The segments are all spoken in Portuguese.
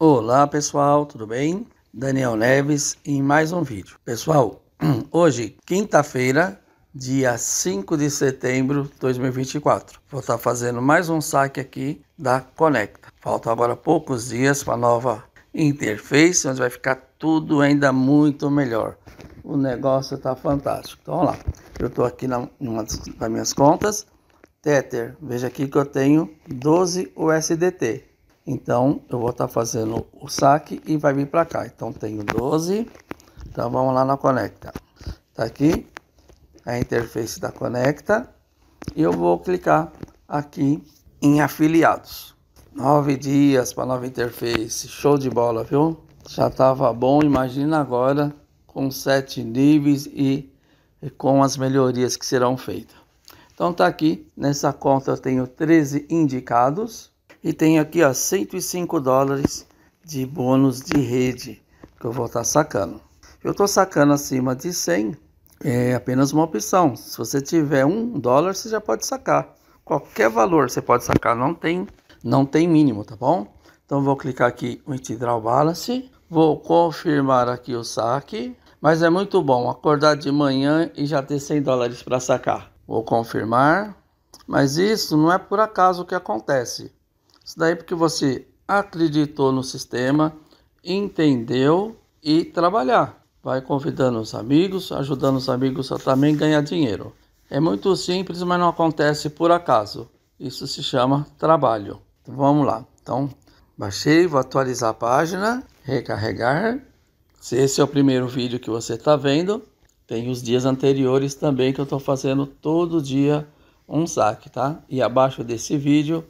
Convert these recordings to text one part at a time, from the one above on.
Olá pessoal, tudo bem? Daniel Neves em mais um vídeo. Pessoal, hoje, quinta-feira, dia 5 de setembro de 2024. Vou estar tá fazendo mais um saque aqui da Conecta. Faltam agora poucos dias para a nova interface, onde vai ficar tudo ainda muito melhor. O negócio está fantástico. Então, vamos lá. Eu estou aqui na, numa das minhas contas. Tether, veja aqui que eu tenho 12 USDT. Então, eu vou estar tá fazendo o saque e vai vir para cá. Então, tenho 12. Então, vamos lá na conecta. Tá aqui a interface da conecta. E eu vou clicar aqui em afiliados. Nove dias para nova interface. Show de bola, viu? Já estava bom, imagina agora com sete níveis e, e com as melhorias que serão feitas. Então tá aqui, nessa conta eu tenho 13 indicados, e tem aqui, ó, 105 dólares de bônus de rede que eu vou estar tá sacando. Eu estou sacando acima de 100, é apenas uma opção. Se você tiver um dólar, você já pode sacar. Qualquer valor você pode sacar, não tem, não tem mínimo, tá bom? Então vou clicar aqui em Withdraw Balance, vou confirmar aqui o saque, mas é muito bom acordar de manhã e já ter 100 dólares para sacar. Vou confirmar, mas isso não é por acaso que acontece. Isso daí porque você acreditou no sistema, entendeu e trabalhar. Vai convidando os amigos, ajudando os amigos a também ganhar dinheiro. É muito simples, mas não acontece por acaso. Isso se chama trabalho. Então, vamos lá. Então, baixei, vou atualizar a página, recarregar. Se esse é o primeiro vídeo que você está vendo, tem os dias anteriores também que eu estou fazendo todo dia um saque, tá? E abaixo desse vídeo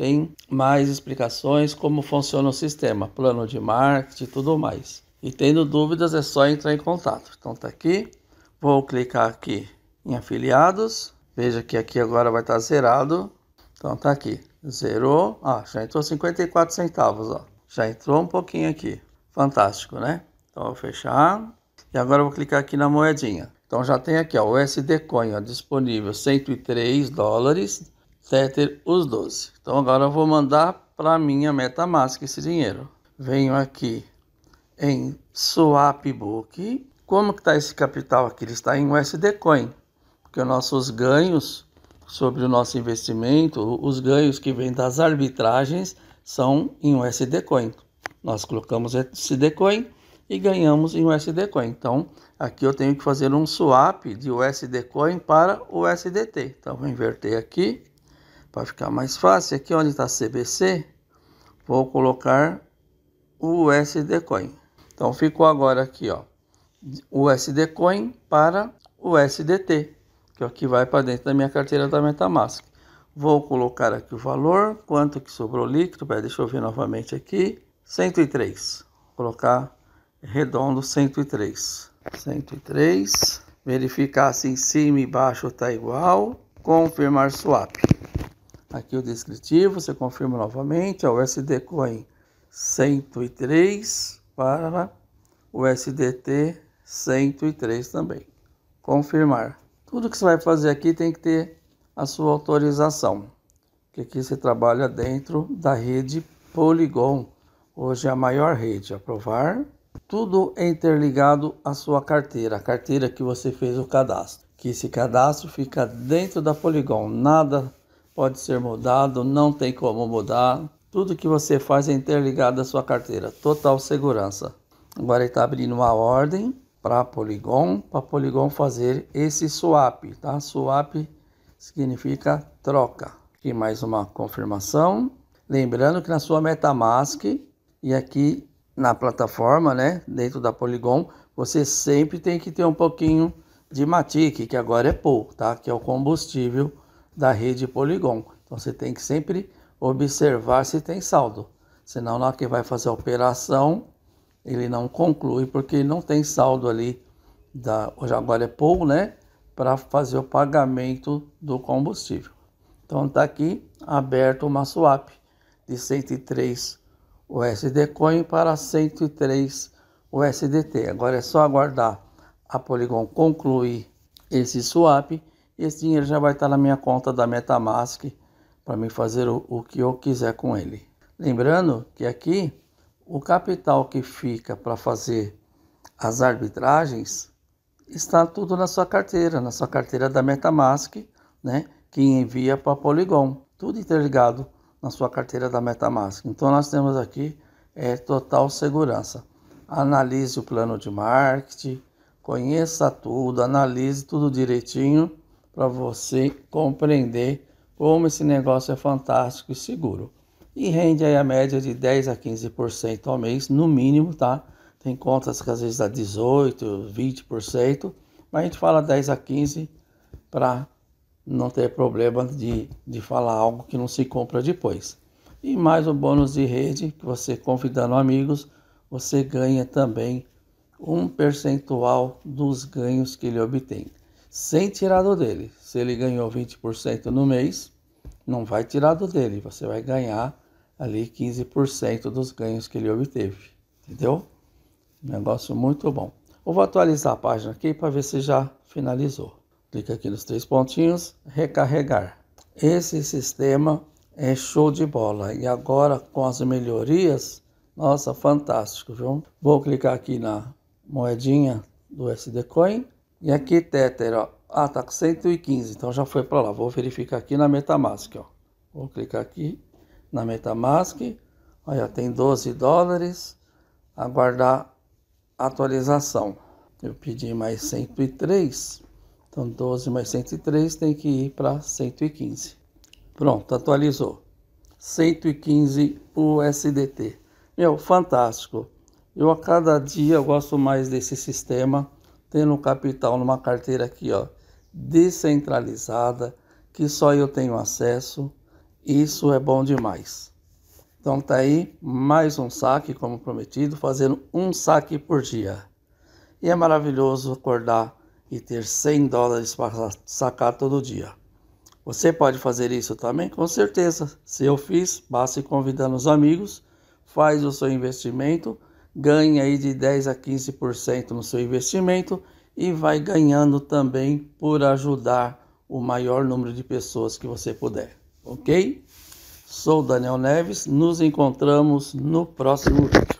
tem mais explicações como funciona o sistema, plano de marketing e tudo mais. E tendo dúvidas é só entrar em contato. Então tá aqui, vou clicar aqui em afiliados, veja que aqui agora vai estar tá zerado. Então tá aqui, zerou, ah, já entrou 54 centavos, ó. já entrou um pouquinho aqui, fantástico né? Então vou fechar e agora vou clicar aqui na moedinha. Então já tem aqui ó, o SD Coin ó, disponível 103 dólares Tether os 12. Então agora eu vou mandar para minha MetaMask esse dinheiro. Venho aqui em Swapbook. Como que está esse capital aqui? Ele está em USD Coin, porque nossos ganhos sobre o nosso investimento, os ganhos que vêm das arbitragens são em USD Coin. Nós colocamos USD Coin e ganhamos em USD Coin. Então, aqui eu tenho que fazer um swap de USD Coin para USDT. Então, vou inverter aqui para ficar mais fácil, aqui onde está CBC, vou colocar o USD Coin. Então ficou agora aqui, ó, USD Coin para o USDT, que é que vai para dentro da minha carteira da MetaMask. Vou colocar aqui o valor, quanto que sobrou líquido, pera, deixa eu ver novamente aqui, 103. Vou colocar redondo 103. 103. Verificar se em cima e embaixo está igual. Confirmar swap. Tá aqui o descritivo, você confirma novamente, o SD Coin 103 para o SDT 103 também. Confirmar. Tudo que você vai fazer aqui tem que ter a sua autorização, porque aqui você trabalha dentro da rede Polygon. Hoje é a maior rede. Aprovar. Tudo é interligado à sua carteira, a carteira que você fez o cadastro. Que esse cadastro fica dentro da Polygon, nada pode ser mudado, não tem como mudar. Tudo que você faz é interligado à sua carteira, total segurança. Agora ele está abrindo uma ordem para Polygon, para Polygon fazer esse swap, tá? Swap significa troca. Aqui mais uma confirmação. Lembrando que na sua MetaMask e aqui na plataforma, né, dentro da Polygon, você sempre tem que ter um pouquinho de Matic, que agora é pouco, tá? Que é o combustível da rede Polygon. Então você tem que sempre observar se tem saldo, senão na hora que vai fazer a operação ele não conclui porque não tem saldo ali da hoje agora é pool, né, para fazer o pagamento do combustível. Então está aqui aberto uma swap de 103 USD Coin para 103 USDT. Agora é só aguardar a Polygon concluir esse swap esse dinheiro já vai estar na minha conta da MetaMask para me fazer o, o que eu quiser com ele. Lembrando que aqui o capital que fica para fazer as arbitragens está tudo na sua carteira, na sua carteira da MetaMask, né, que envia para Polygon, tudo interligado na sua carteira da MetaMask. Então nós temos aqui é total segurança. Analise o plano de marketing, conheça tudo, analise tudo direitinho para você compreender como esse negócio é fantástico e seguro. E rende aí a média de 10 a 15% ao mês, no mínimo, tá? Tem contas que às vezes dá 18, 20%, mas a gente fala 10 a 15 para não ter problema de, de falar algo que não se compra depois. E mais um bônus de rede, que você convidando amigos, você ganha também um percentual dos ganhos que ele obtém sem tirar do dele. Se ele ganhou 20% no mês, não vai tirar do dele, você vai ganhar ali 15% dos ganhos que ele obteve, entendeu? Negócio muito bom. Eu vou atualizar a página aqui para ver se já finalizou. Clica aqui nos três pontinhos, recarregar. Esse sistema é show de bola e agora com as melhorias, nossa, fantástico, viu? Vou clicar aqui na moedinha do SD Coin e aqui Tether, ó. Ah, tá com 115, então já foi para lá. Vou verificar aqui na Metamask, ó. Vou clicar aqui na Metamask. Olha, tem 12 dólares. Aguardar atualização. Eu pedi mais 103. Então 12 mais 103 tem que ir para 115. Pronto, atualizou. 115 USDT. Meu, fantástico. Eu a cada dia eu gosto mais desse sistema tendo um capital numa carteira aqui, ó, descentralizada, que só eu tenho acesso. Isso é bom demais. Então tá aí mais um saque, como prometido, fazendo um saque por dia. E é maravilhoso acordar e ter 100 dólares para sacar todo dia. Você pode fazer isso também? Com certeza. Se eu fiz, basta convidando os amigos, faz o seu investimento ganha aí de 10 a 15% no seu investimento e vai ganhando também por ajudar o maior número de pessoas que você puder, ok? Sou Daniel Neves, nos encontramos no próximo vídeo.